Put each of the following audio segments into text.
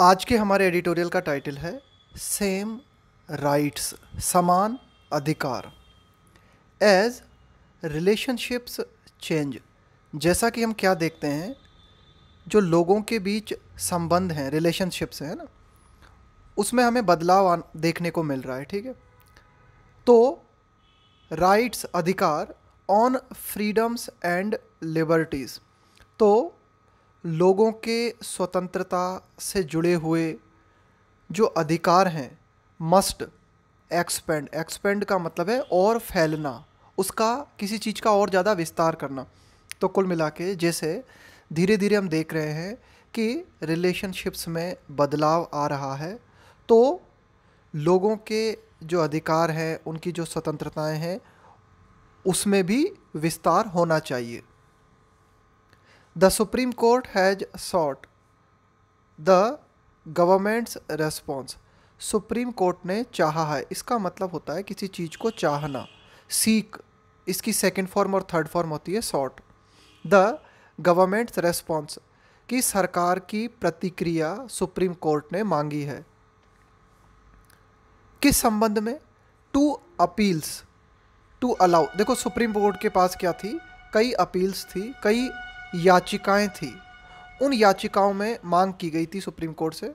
आज के हमारे एडिटोरियल का टाइटल है सेम राइट्स समान अधिकार एज रिलेशनशिप्स चेंज जैसा कि हम क्या देखते हैं जो लोगों के बीच संबंध हैं रिलेशनशिप्स हैं ना उसमें हमें बदलाव देखने को मिल रहा है ठीक है तो राइट्स अधिकार ऑन फ्रीडम्स एंड लिबर्टीज़ तो लोगों के स्वतंत्रता से जुड़े हुए जो अधिकार हैं मस्ट एक्सपेंड एक्सपेंड का मतलब है और फैलना उसका किसी चीज़ का और ज़्यादा विस्तार करना तो कुल मिला के जैसे धीरे धीरे हम देख रहे हैं कि रिलेशनशिप्स में बदलाव आ रहा है तो लोगों के जो अधिकार हैं उनकी जो स्वतंत्रताएं हैं उसमें भी विस्तार होना चाहिए the Supreme Court has sought the government's response Supreme Court ने चाहा है इसका मतलब होता है किसी चीज़ को चाहना सीख इसकी सेकेंड फॉर्म और थर्ड फॉर्म होती है शॉर्ट द गवर्नमेंट्स रेस्पॉन्स की सरकार की प्रतिक्रिया सुप्रीम कोर्ट ने मांगी है किस संबंध में टू अपील्स टू अलाउ देखो सुप्रीम कोर्ट के पास क्या थी कई अपील्स थी कई याचिकाएं थी उन याचिकाओं में मांग की गई थी सुप्रीम कोर्ट से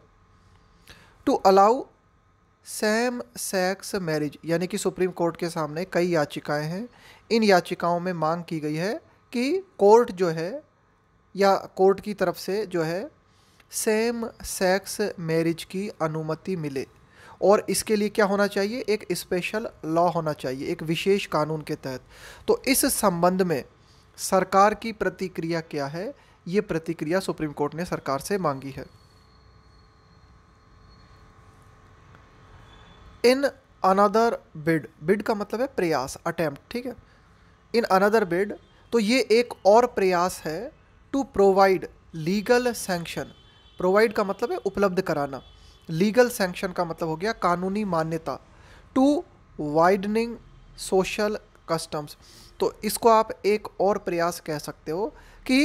to allow same sex marriage यानी कि सुप्रीम कोर्ट के सामने कई याचिकाएं हैं इन याचिकाओं में मांग की गई है कि कोर्ट जो है या कोर्ट की तरफ से जो है सेम सेक्स मैरिज की अनुमति मिले और इसके लिए क्या होना चाहिए एक स्पेशल लॉ होना चाहिए एक विशेष कानून के तहत तो इस संबंध में सरकार की प्रतिक्रिया क्या है ये प्रतिक्रिया सुप्रीम कोर्ट ने सरकार से मांगी है इन अनदर बिड बिड का मतलब है प्रयास अटैम्प्ट ठीक है इन अनदर बिड तो ये एक और प्रयास है to provide legal sanction provide का मतलब है उपलब्ध कराना लीगल सेंक्शन का मतलब हो गया कानूनी मान्यता टू वाइडनिंग सोशल कस्टम्स तो इसको आप एक और प्रयास कह सकते हो कि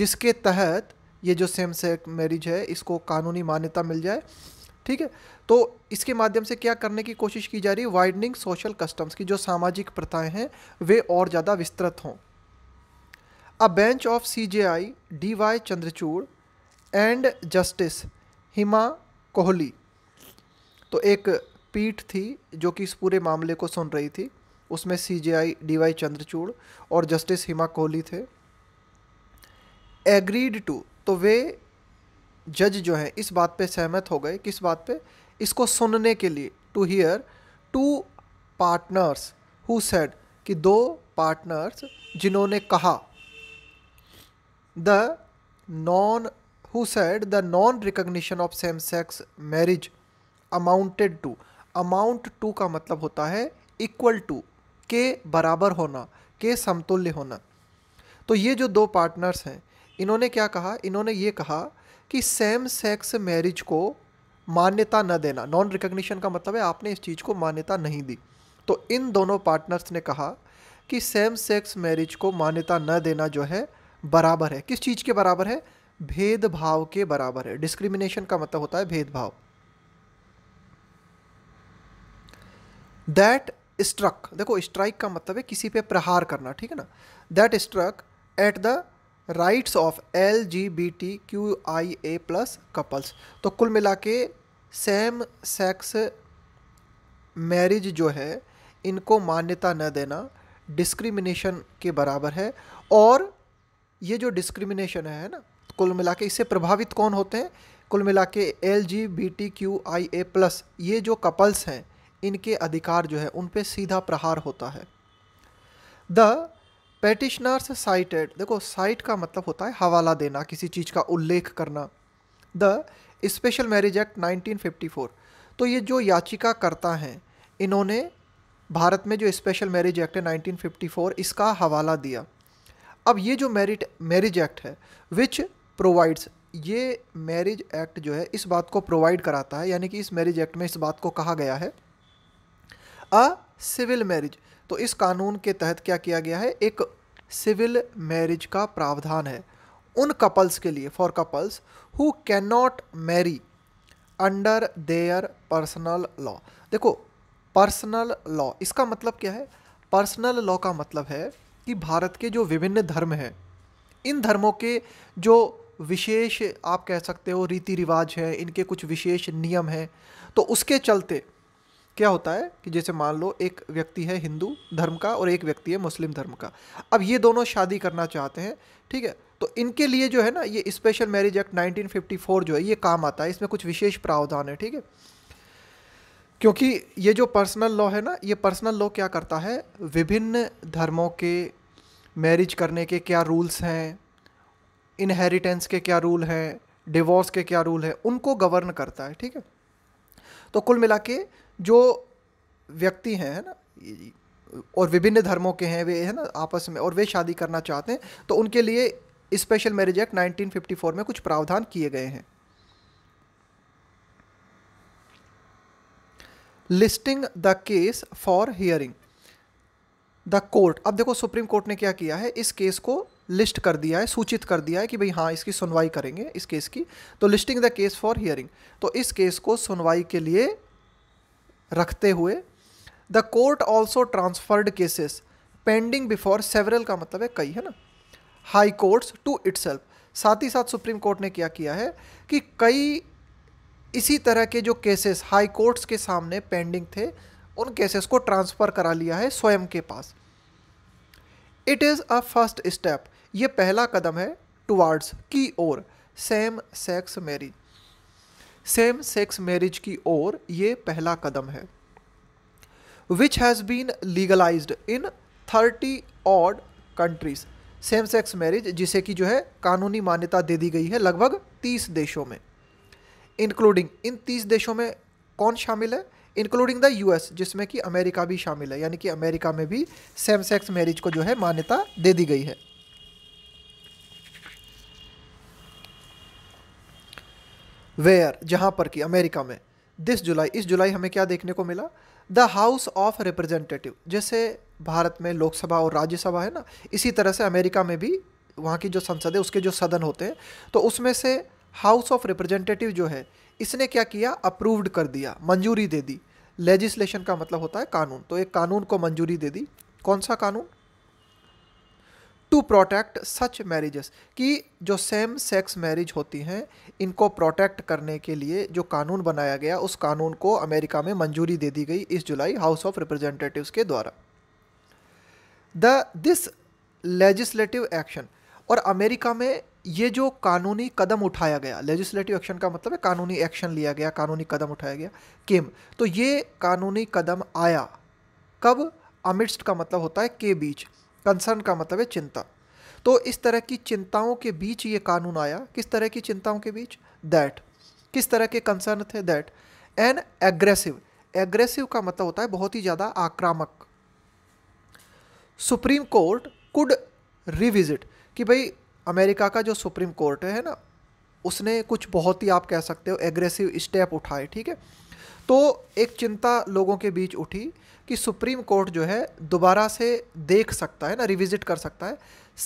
जिसके तहत ये जो सेम सेक्स मैरिज है इसको कानूनी मान्यता मिल जाए ठीक है तो इसके माध्यम से क्या करने की कोशिश की जा रही है वाइडनिंग सोशल कस्टम्स की जो सामाजिक प्रथाएं हैं वे और ज़्यादा विस्तृत हों a bench of C J I D Y Chandrachud and justice Hima Kohli तो एक पीठ थी जो कि इस पूरे मामले को सुन रही थी उसमें C J I D Y Chandrachud और जस्टिस हिमा कोहली थे एग्रीड टू तो वे जज जो हैं इस बात पे सहमत हो गए किस बात पे इसको सुनने के लिए to hear two partners who said कि दो पार्टनर्स जिन्होंने कहा the non who said the non recognition of same sex marriage amounted to amount to का मतलब होता है इक्वल टू के बराबर होना के समतुल्य होना तो ये जो दो पार्टनर्स हैं इन्होंने क्या कहा इन्होंने ये कहा कि सेम सेक्स मैरिज को मान्यता न देना नॉन रिकग्निशन का मतलब है आपने इस चीज़ को मान्यता नहीं दी तो इन दोनों पार्टनर्स ने कहा कि सेम सेक्स मैरिज को मान्यता न देना जो है बराबर है किस चीज़ के बराबर है भेदभाव के बराबर है डिस्क्रिमिनेशन का मतलब होता है भेदभाव दैट स्ट्रक देखो स्ट्राइक का मतलब है किसी पे प्रहार करना ठीक है ना that struck at the rights of L G B T Q I A plus couples तो कुल मिला के सेम सेक्स मैरिज जो है इनको मान्यता न देना डिस्क्रिमिनेशन के बराबर है और ये जो डिस्क्रिमिनेशन है ना कुल मिला के इससे प्रभावित कौन होते हैं कुल मिला के L G B T Q I A plus ये जो कपल्स हैं इनके अधिकार जो है उन पर सीधा प्रहार होता है द पेटिशनर्स साइटेड देखो साइट का मतलब होता है हवाला देना किसी चीज़ का उल्लेख करना द स्पेशल मैरिज एक्ट 1954 तो ये जो याचिका करता हैं इन्होंने भारत में जो स्पेशल मैरिज एक्ट है 1954 इसका हवाला दिया अब ये जो मैरिट मैरिज एक्ट है विच प्रोवाइड्स ये मैरिज एक्ट जो है इस बात को प्रोवाइड कराता है यानी कि इस मैरिज एक्ट में इस बात को कहा गया है अ सिविल मैरिज तो इस कानून के तहत क्या किया गया है एक सिविल मैरिज का प्रावधान है उन कपल्स के लिए for couples who cannot marry under their personal law देखो पर्सनल लॉ इसका मतलब क्या है पर्सनल लॉ का मतलब है कि भारत के जो विभिन्न धर्म हैं इन धर्मों के जो विशेष आप कह सकते हो रीति रिवाज हैं इनके कुछ विशेष नियम हैं तो उसके चलते क्या होता है कि जैसे मान लो एक व्यक्ति है हिंदू धर्म का और एक व्यक्ति है मुस्लिम धर्म का अब ये दोनों शादी करना चाहते हैं ठीक है तो इनके लिए जो है ना ये स्पेशल मैरिज एक्ट 1954 जो है ये काम आता है इसमें कुछ विशेष प्रावधान है ठीक है क्योंकि ये जो पर्सनल लॉ है ना ये पर्सनल लॉ क्या करता है विभिन्न धर्मों के मैरिज करने के क्या रूल्स हैं इनहेरिटेंस के क्या रूल हैं डिवोर्स के क्या रूल हैं उनको गवर्न करता है ठीक है तो कुल मिला के जो व्यक्ति हैं है ना और विभिन्न धर्मों के हैं वे है ना आपस में और वे शादी करना चाहते हैं तो उनके लिए स्पेशल मैरिज एक्ट 1954 में कुछ प्रावधान किए गए हैं listing the case for hearing the court अब देखो सुप्रीम कोर्ट ने क्या किया है इस केस को लिस्ट कर दिया है सूचित कर दिया है कि भाई हाँ इसकी सुनवाई करेंगे इस केस की तो listing the case for hearing तो इस केस को सुनवाई के लिए रखते हुए the court also transferred cases pending before several का मतलब है कई है ना हाई कोर्ट्स टू इट्स साथ ही साथ सुप्रीम कोर्ट ने क्या किया है कि कई इसी तरह के जो केसेस हाई कोर्ट्स के सामने पेंडिंग थे उन केसेस को ट्रांसफ़र करा लिया है स्वयं के पास it is a first step ये पहला कदम है टुवार्ड्स की ओर same sex marriage same sex marriage की ओर ये पहला कदम है which has been legalise in thirty odd countries same sex marriage जिसे कि जो है कानूनी मान्यता दे दी गई है लगभग तीस देशों में इंक्लूडिंग इन तीस देशों में कौन शामिल है इंक्लूडिंग द यूएस जिसमें कि अमेरिका भी शामिल है यानी कि अमेरिका में भी सेम सेक्स मैरिज को जो है मान्यता दे दी गई है वेयर जहाँ पर कि अमेरिका में दिस जुलाई इस जुलाई हमें क्या देखने को मिला द हाउस ऑफ रिप्रेजेंटेटिव जैसे भारत में लोकसभा और राज्यसभा है ना इसी तरह से अमेरिका में भी वहाँ की जो संसद है उसके जो सदन होते हैं तो उसमें से हाउस ऑफ रिप्रेजेंटेटिव जो है इसने क्या किया अप्रूव्ड कर दिया मंजूरी दे दी लेजिस्लेशन का मतलब होता है कानून तो एक कानून को मंजूरी दे दी कौन सा कानून टू प्रोटेक्ट सच मैरिजेस कि जो सेम सेक्स मैरिज होती हैं इनको प्रोटेक्ट करने के लिए जो कानून बनाया गया उस कानून को अमेरिका में मंजूरी दे दी गई इस जुलाई हाउस ऑफ रिप्रेजेंटेटिव्स के द्वारा द दिस लेजिस्लेटिव एक्शन और अमेरिका में ये जो कानूनी कदम उठाया गया लेजिस्लेटिव एक्शन का मतलब है कानूनी एक्शन लिया गया कानूनी कदम उठाया गया किम तो ये कानूनी कदम आया कब अमिट्स का मतलब होता है के बीच कंसर्न का मतलब है चिंता तो इस तरह की चिंताओं के बीच ये कानून आया किस तरह की चिंताओं के बीच दैट किस तरह के कंसर्न थे दैट एन एग्रेसिव एग्रेसिव का मतलब होता है बहुत ही ज़्यादा आक्रामक सुप्रीम कोर्ट कुड रिविजिट कि भाई अमेरिका का जो सुप्रीम कोर्ट है ना उसने कुछ बहुत ही आप कह सकते हो एग्रेसिव स्टेप उठाए ठीक है तो एक चिंता लोगों के बीच उठी कि सुप्रीम कोर्ट जो है दोबारा से देख सकता है ना रिविजिट कर सकता है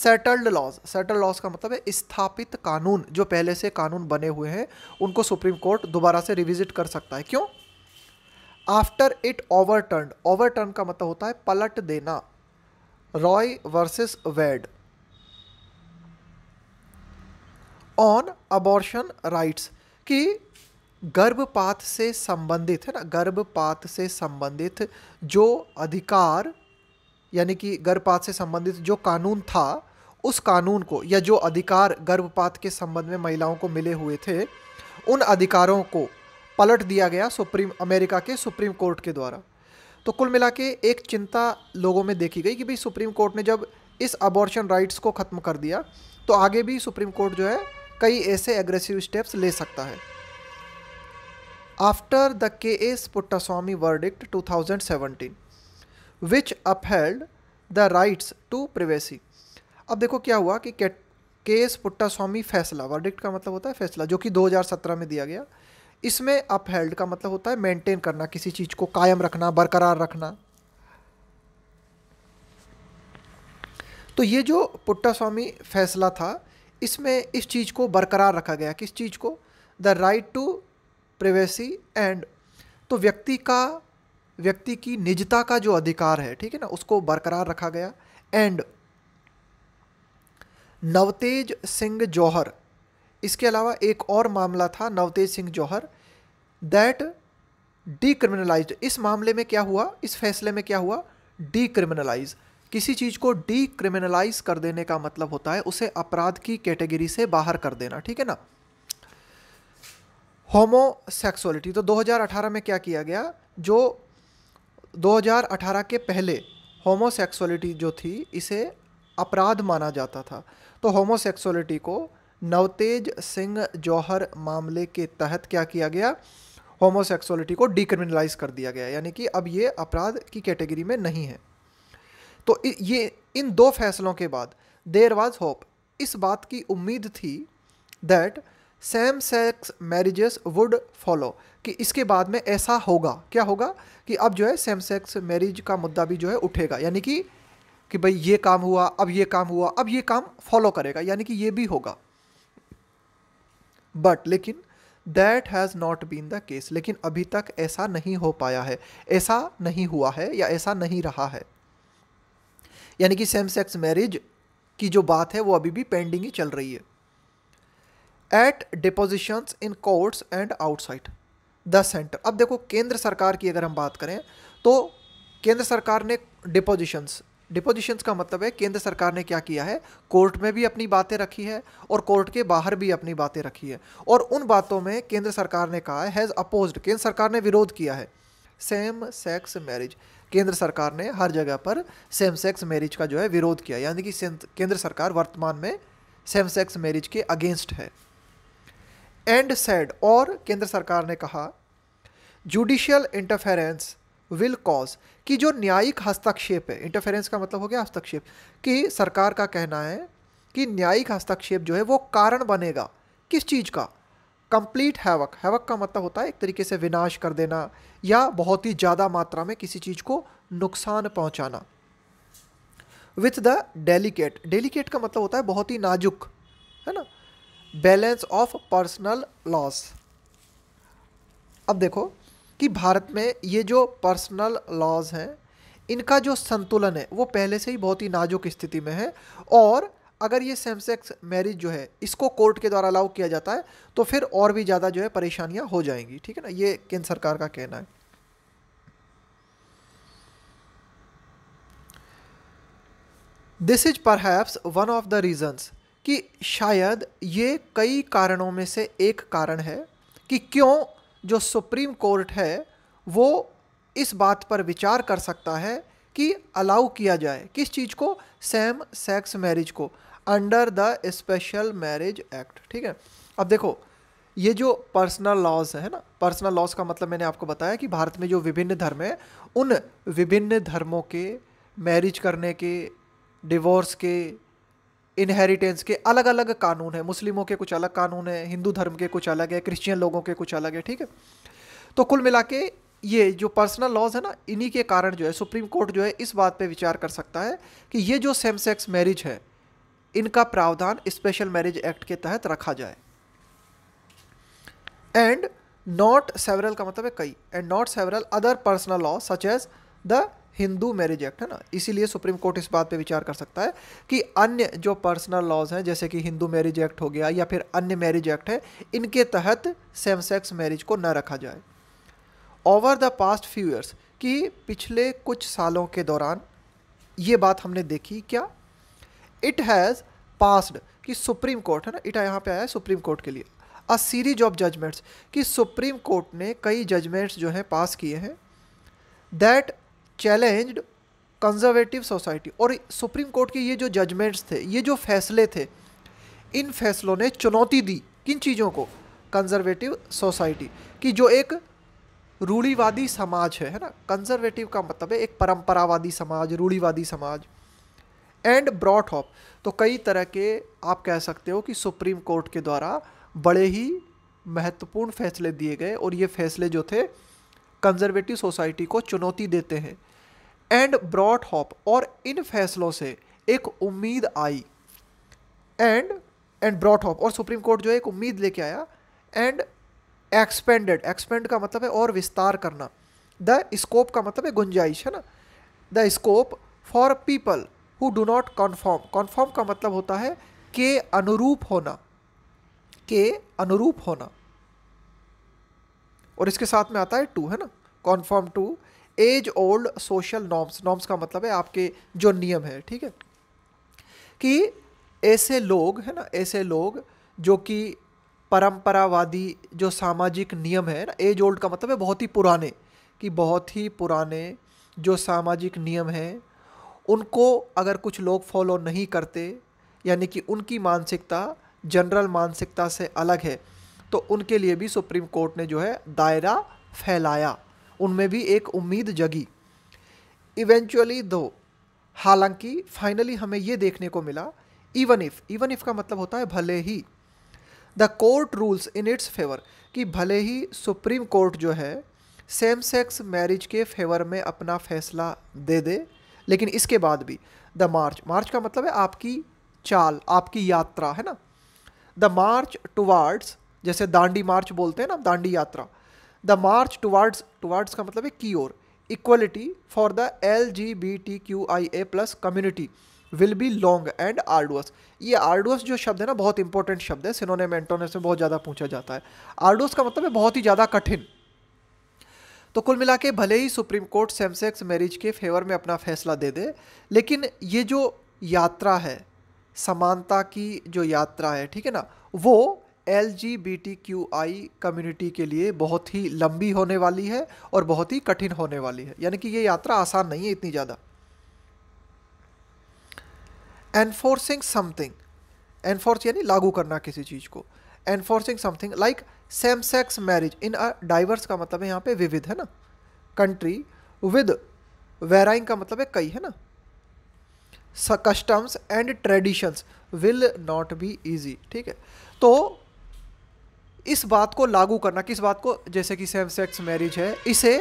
सेटल्ड लॉज सेटल्ड लॉज का मतलब है स्थापित कानून जो पहले से कानून बने हुए हैं उनको सुप्रीम कोर्ट दोबारा से रिविजिट कर सकता है क्यों आफ्टर इट ओवरटर्न ओवरटर्न का मतलब होता है पलट देना Roe versus Wade on abortion rights कि गर्भपात से संबंधित है ना गर्भपात से संबंधित जो अधिकार यानी कि गर्भपात से संबंधित जो कानून था उस कानून को या जो अधिकार गर्भपात के संबंध में महिलाओं को मिले हुए थे उन अधिकारों को पलट दिया गया सुप्रीम अमेरिका के सुप्रीम कोर्ट के द्वारा तो कुल मिला के एक चिंता लोगों में देखी गई कि भाई सुप्रीम कोर्ट ने जब इस अबॉर्शन राइट्स को ख़त्म कर दिया तो आगे भी सुप्रीम कोर्ट जो है कई ऐसे एग्रेसिव स्टेप्स ले सकता है after the K.S. Puttaswamy verdict 2017, which upheld the rights to privacy. अब देखो क्या हुआ कि के एस पुट्टास्वामी फैसला वर्डिक्ट का मतलब होता है फैसला जो कि 2017 में दिया गया इसमें अपहेल्ड का मतलब होता है मेंटेन करना किसी चीज़ को कायम रखना बरकरार रखना तो ये जो पुट्टा स्वामी फैसला था इसमें इस चीज़ को बरकरार रखा गया किस चीज़ को the right to privacy and तो व्यक्ति का व्यक्ति की निजता का जो अधिकार है ठीक है ना उसको बरकरार रखा गया एंड नवतेज सिंह जौहर इसके अलावा एक और मामला था नवतेज सिंह जौहर दैट डीक्रिमिनलाइज इस मामले में क्या हुआ इस फैसले में क्या हुआ डीक्रिमिनलाइज किसी चीज़ को डीक्रिमिनलाइज कर देने का मतलब होता है उसे अपराध की कैटेगरी से बाहर कर देना ठीक है ना होमोसेक्सुअलिटी तो 2018 में क्या किया गया जो 2018 के पहले होमोसेक्सुअलिटी जो थी इसे अपराध माना जाता था तो होमोसेक्सुअलिटी को नवतेज सिंह जौहर मामले के तहत क्या किया गया होमोसेक्सुअलिटी को डिक्रिमिनलाइज कर दिया गया यानी कि अब ये अपराध की कैटेगरी में नहीं है तो ये इन दो फैसलों के बाद देर वाज होप इस बात की उम्मीद थी that same sex marriages would follow कि इसके बाद में ऐसा होगा क्या होगा कि अब जो है सेम सेक्स मैरिज का मुद्दा भी जो है उठेगा यानी कि कि भाई ये काम हुआ अब ये काम हुआ अब ये काम फॉलो करेगा यानी कि ये भी होगा बट लेकिन that has not been the case लेकिन अभी तक ऐसा नहीं हो पाया है ऐसा नहीं हुआ है या ऐसा नहीं रहा है यानी कि सेम सेक्स मैरिज की जो बात है वो अभी भी पेंडिंग ही चल रही है at depositions in courts and outside the centre अब देखो केंद्र सरकार की अगर हम बात करें तो केंद्र सरकार ने डिपोजिशंस डिपोजिशंस का मतलब है केंद्र सरकार ने क्या किया है कोर्ट में भी अपनी बातें रखी है और कोर्ट के बाहर भी अपनी बातें रखी है और उन बातों में केंद्र सरकार ने कहा हैज़ अपोज्ड केंद्र सरकार ने विरोध किया है सेम सेक्स मैरिज केंद्र सरकार ने हर जगह पर सेम सेक्स मैरिज का जो है विरोध किया यानी कि केंद्र सरकार वर्तमान में सेम सेक्स मैरिज के अगेंस्ट है एंड सैड और केंद्र सरकार ने कहा जुडिशियल इंटरफेरेंस विल कॉज कि जो न्यायिक हस्तक्षेप है इंटरफेरेंस का मतलब हो गया हस्तक्षेप कि सरकार का कहना है कि न्यायिक हस्तक्षेप जो है वो कारण बनेगा किस चीज़ का कंप्लीट हैवक हैवक का मतलब होता है एक तरीके से विनाश कर देना या बहुत ही ज़्यादा मात्रा में किसी चीज़ को नुकसान पहुंचाना विथ द डेलीकेट डेलीकेट का मतलब होता है बहुत ही नाजुक है ना बैलेंस ऑफ पर्सनल लॉस अब देखो कि भारत में ये जो पर्सनल लॉज हैं इनका जो संतुलन है वो पहले से ही बहुत ही नाजुक स्थिति में है और अगर ये सेमसेक्स मैरिज जो है इसको कोर्ट के द्वारा अलाउ किया जाता है तो फिर और भी ज़्यादा जो है परेशानियाँ हो जाएंगी ठीक है ना ये केंद्र सरकार का कहना है this is perhaps one of the reasons कि शायद ये कई कारणों में से एक कारण है कि क्यों जो सुप्रीम कोर्ट है वो इस बात पर विचार कर सकता है कि अलाउ किया जाए किस चीज़ को सेम सेक्स मैरिज को under the special marriage act ठीक है अब देखो ये जो पर्सनल लॉज है ना पर्सनल लॉज का मतलब मैंने आपको बताया कि भारत में जो विभिन्न धर्म है उन विभिन्न धर्मों के मैरिज करने के डिवोर्स के इनहेरिटेंस के अलग अलग कानून है मुस्लिमों के कुछ अलग कानून है हिंदू धर्म के कुछ अलग है क्रिश्चियन लोगों के कुछ अलग है ठीक है तो कुल मिला के ये जो पर्सनल लॉज है ना इन्हीं के कारण जो है सुप्रीम कोर्ट जो है इस बात पे विचार कर सकता है कि ये जो सेम सेक्स मैरिज है इनका प्रावधान स्पेशल मैरिज एक्ट के तहत रखा जाए एंड नॉट सेवरल का मतलब है कई and not several other personal law such as the Hindu marriage act है ना इसीलिए सुप्रीम कोर्ट इस बात पे विचार कर सकता है कि अन्य जो पर्सनल लॉज हैं जैसे कि हिंदू मैरिज एक्ट हो गया या फिर अन्य मैरिज एक्ट है इनके तहत सेम सेक्स मैरिज को न रखा जाए over the past few years कि पिछले कुछ सालों के दौरान ये बात हमने देखी क्या इट हैज़ पास्ड कि सुप्रीम कोर्ट है ना इटा यहाँ पे आया है सुप्रीम कोर्ट के लिए अ सीरीज ऑफ जजमेंट्स कि सुप्रीम कोर्ट ने कई जजमेंट्स जो हैं पास किए हैं दैट चैलेंज्ड कंजर्वेटिव सोसाइटी और सुप्रीम कोर्ट के ये जो जजमेंट्स थे ये जो फैसले थे इन फैसलों ने चुनौती दी किन चीज़ों को कंजर्वेटिव सोसाइटी कि जो एक रूढ़ीवादी समाज है है ना कंजर्वेटिव का मतलब है एक परंपरावादी समाज रूढ़ीवादी समाज एंड ब्रॉड हॉप तो कई तरह के आप कह सकते हो कि सुप्रीम कोर्ट के द्वारा बड़े ही महत्वपूर्ण फैसले दिए गए और ये फैसले जो थे कंजर्वेटिव सोसाइटी को चुनौती देते हैं एंड ब्रॉड हॉप और इन फैसलों से एक उम्मीद आई एंड एंड ब्रॉड हॉप और सुप्रीम कोर्ट जो है एक उम्मीद लेके आया एंड एक्सपेंडेड एक्सपेंड का मतलब है और विस्तार करना द स्कोप का मतलब है गुंजाइश है ना the scope for people who do not conform conform का मतलब होता है के अनुरूप होना के अनुरूप होना और इसके साथ में आता है टू है ना conform to age old social norms norms का मतलब है आपके जो नियम है ठीक है कि ऐसे लोग है ना ऐसे लोग जो कि परंपरावादी जो सामाजिक नियम है ना एज ओल्ड का मतलब है बहुत ही पुराने कि बहुत ही पुराने जो सामाजिक नियम हैं उनको अगर कुछ लोग फॉलो नहीं करते यानी कि उनकी मानसिकता जनरल मानसिकता से अलग है तो उनके लिए भी सुप्रीम कोर्ट ने जो है दायरा फैलाया उनमें भी एक उम्मीद जगी इवेंचुअली दो हालांकि फाइनली हमें ये देखने को मिला इवन इफ़ इवन इफ़ का मतलब होता है भले ही the court rules in its favour कि भले ही सुप्रीम कोर्ट जो है सेम सेक्स मैरिज के फेवर में अपना फैसला दे दे लेकिन इसके बाद भी द मार्च मार्च का मतलब है आपकी चाल आपकी यात्रा है ना द मार्च टुवार्ड्स जैसे दांडी मार्च बोलते हैं ना दांडी यात्रा द मार्च टुवार्ड्स टुवार्ड्स का मतलब है की ओर equality for the L G B T Q I A plus community will be long and arduous ये आर्डोस जो शब्द है ना बहुत इंपॉर्टेंट शब्द है सिनोने में एंटोनस में बहुत ज़्यादा पूछा जाता है आर्डोस का मतलब है बहुत ही ज़्यादा कठिन तो कुल मिला के भले ही सुप्रीम कोर्ट सेमसेक्स मैरिज के फेवर में अपना फैसला दे दे लेकिन ये जो यात्रा है समानता की जो यात्रा है ठीक है ना वो एल कम्युनिटी के लिए बहुत ही लंबी होने वाली है और बहुत ही कठिन होने वाली है यानी कि ये यात्रा आसान नहीं है इतनी ज़्यादा एनफोर्सिंग समथिंग एनफोर्स यानी लागू करना किसी चीज़ को enforcing something like same sex marriage in a diverse का मतलब है यहाँ पे विविध है ना कंट्री विद वेराइंग का मतलब है कई है ना customs and traditions will not be easy ठीक है तो इस बात को लागू करना किस बात को जैसे कि सेम सेक्स मैरिज है इसे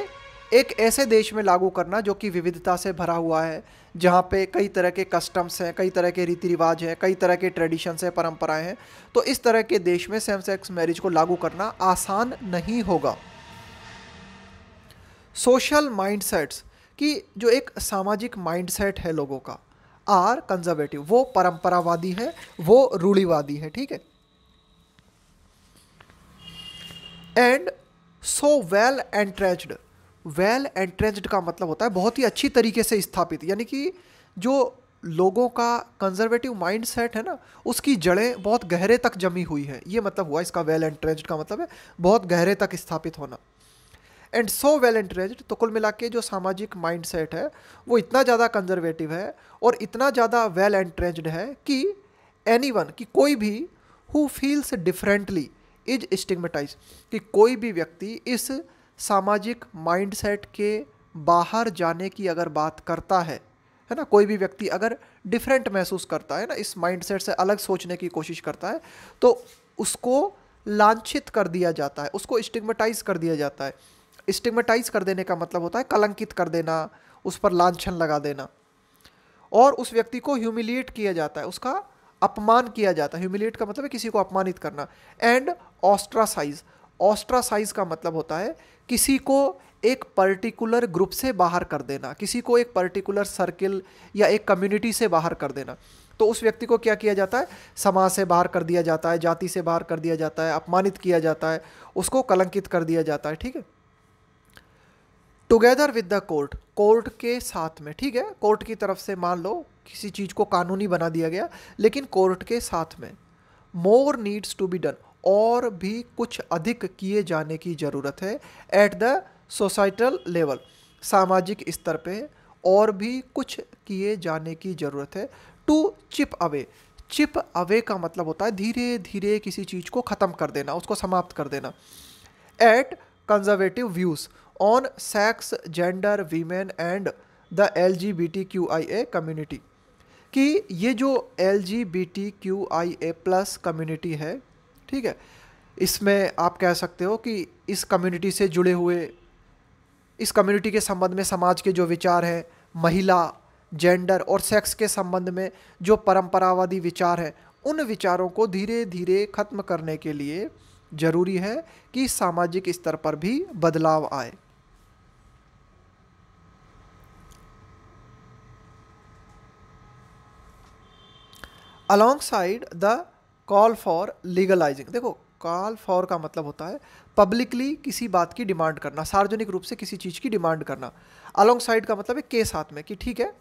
एक ऐसे देश में लागू करना जो कि विविधता से भरा हुआ है जहाँ पे कई तरह के कस्टम्स हैं कई तरह के रीति रिवाज हैं कई तरह के ट्रेडिशंस हैं परंपराएं हैं तो इस तरह के देश में सेम सेक्स मैरिज को लागू करना आसान नहीं होगा सोशल माइंडसेट्स कि जो एक सामाजिक माइंडसेट है लोगों का आर कंजर्वेटिव वो परंपरावादी है वो रूढ़ीवादी है ठीक है and so well entrenched well entrenched का मतलब होता है बहुत ही अच्छी तरीके से स्थापित यानी कि जो लोगों का कंजर्वेटिव माइंड सेट है ना उसकी जड़ें बहुत गहरे तक जमी हुई है ये मतलब हुआ इसका वेल एंट्रेंच्ड का मतलब है बहुत गहरे तक स्थापित होना एंड सो वेल एंट्रेंस्ड तो कुल मिला के जो सामाजिक माइंड सेट है वो इतना ज़्यादा कंजर्वेटिव है और इतना ज़्यादा वेल एंट्रेंस्ड है कि एनी वन कि कोई भी who feels differently is stigmatize कि कोई भी व्यक्ति इस सामाजिक माइंडसेट के बाहर जाने की अगर बात करता है है ना कोई भी व्यक्ति अगर डिफरेंट महसूस करता है ना इस माइंडसेट से अलग सोचने की कोशिश करता है तो उसको लांछित कर दिया जाता है उसको स्टिग्मेटाइज कर दिया जाता है स्टिग्मेटाइज कर देने का मतलब होता है कलंकित कर देना उस पर लांछन लगा देना और उस व्यक्ति को ह्यूमिलिएट किया जाता है उसका अपमान किया जाता है ह्यूमिलेट का मतलब है किसी को अपमानित करना एंड ऑस्ट्रासाइज ऑस्ट्रासाइज का मतलब होता है किसी को एक पर्टिकुलर ग्रुप से बाहर कर देना किसी को एक पर्टिकुलर सर्किल या एक कम्युनिटी से बाहर कर देना तो उस व्यक्ति को क्या किया जाता है समाज से बाहर कर दिया जाता है जाति से बाहर कर दिया जाता है अपमानित किया जाता है उसको कलंकित कर दिया जाता है ठीक है together with the court court के साथ में ठीक है कोर्ट की तरफ से मान लो किसी चीज़ को कानूनी बना दिया गया लेकिन कोर्ट के साथ में more needs to be done और भी कुछ अधिक किए जाने की ज़रूरत है एट द सोसाइटल लेवल सामाजिक स्तर पे और भी कुछ किए जाने की ज़रूरत है to chip away chip away का मतलब होता है धीरे धीरे किसी चीज़ को ख़त्म कर देना उसको समाप्त कर देना at conservative views on sex gender women and the L G B T Q I A community कि ये जो L G B T Q I A plus community है ठीक है इसमें आप कह सकते हो कि इस कम्युनिटी से जुड़े हुए इस कम्युनिटी के संबंध में समाज के जो विचार हैं महिला जेंडर और सेक्स के संबंध में जो परंपरावादी विचार हैं उन विचारों को धीरे धीरे ख़त्म करने के लिए ज़रूरी है कि सामाजिक स्तर पर भी बदलाव आए along the call for legalizing देखो कॉल फॉर का मतलब होता है पब्लिकली किसी बात की डिमांड करना सार्वजनिक रूप से किसी चीज़ की डिमांड करना अलॉन्ग साइड का मतलब है के साथ में कि ठीक है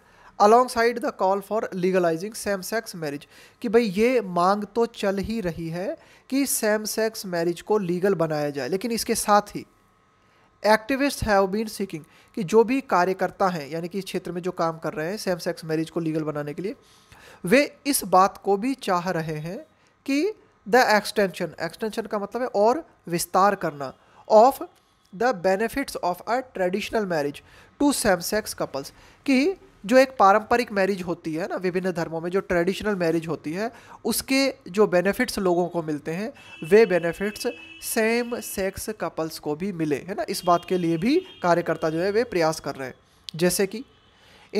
alongside the call for legalizing same sex marriage कि भाई ये मांग तो चल ही रही है कि सेम सेक्स मैरिज को लीगल बनाया जाए लेकिन इसके साथ ही एक्टिविस्ट हैव बीन सीकिंग कि जो भी कार्यकर्ता हैं यानी कि इस क्षेत्र में जो काम कर रहे हैं सेम सेक्स मैरिज को लीगल बनाने के लिए वे इस बात को भी चाह रहे हैं कि द एक्सटेंशन एक्सटेंशन का मतलब है और विस्तार करना of the benefits of a traditional marriage to same sex couples कि जो एक पारंपरिक मैरिज होती है ना विभिन्न धर्मों में जो ट्रेडिशनल मैरिज होती है उसके जो बेनिफिट्स लोगों को मिलते हैं वे बेनिफिट्स सेम सेक्स कपल्स को भी मिले है ना इस बात के लिए भी कार्यकर्ता जो है वे प्रयास कर रहे हैं जैसे कि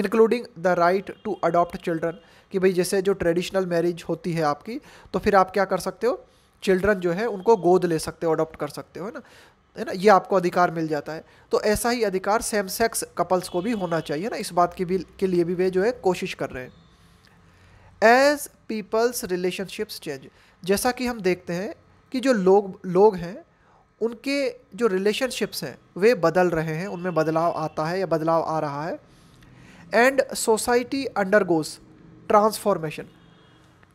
including the right to adopt children कि भाई जैसे जो ट्रेडिशनल मैरिज होती है आपकी तो फिर आप क्या कर सकते हो चिल्ड्रन जो है उनको गोद ले सकते हो अडोप्ट कर सकते हो है ना है ना ये आपको अधिकार मिल जाता है तो ऐसा ही अधिकार सेम सेक्स कपल्स को भी होना चाहिए ना इस बात की भी के लिए भी वे जो है कोशिश कर रहे हैं एज पीपल्स रिलेशनशिप्स चेंज जैसा कि हम देखते हैं कि जो लोग लोग हैं उनके जो रिलेशनशिप्स हैं वे बदल रहे हैं उनमें बदलाव आता है या बदलाव आ रहा है एंड सोसाइटी अंडरगोस ट्रांसफॉर्मेशन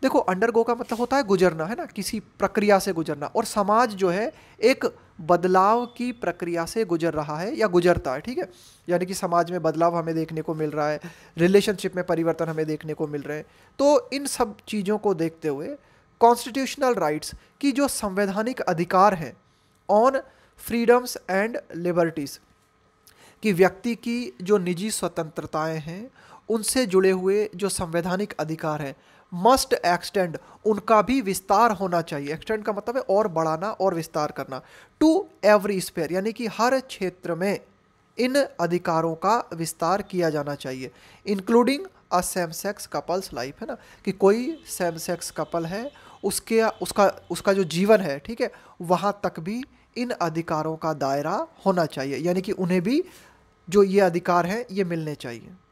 देखो अंडरगो का मतलब होता है गुजरना है ना किसी प्रक्रिया से गुजरना और समाज जो है एक बदलाव की प्रक्रिया से गुजर रहा है या गुजरता है ठीक है यानी कि समाज में बदलाव हमें देखने को मिल रहा है रिलेशनशिप में परिवर्तन हमें देखने को मिल रहे हैं तो इन सब चीज़ों को देखते हुए कॉन्स्टिट्यूशनल राइट्स की जो संवैधानिक अधिकार हैं ऑन फ्रीडम्स एंड लिबर्टीज़ कि व्यक्ति की जो निजी स्वतंत्रताएं हैं उनसे जुड़े हुए जो संवैधानिक अधिकार हैं मस्ट एक्सटेंड उनका भी विस्तार होना चाहिए एक्सटेंड का मतलब है और बढ़ाना और विस्तार करना टू एवरी स्पेयर यानी कि हर क्षेत्र में इन अधिकारों का विस्तार किया जाना चाहिए including a same sex couples life है ना कि कोई सेम सेक्स कपल है उसके उसका उसका जो जीवन है ठीक है वहाँ तक भी इन अधिकारों का दायरा होना चाहिए यानी कि उन्हें भी जो ये अधिकार हैं ये मिलने चाहिए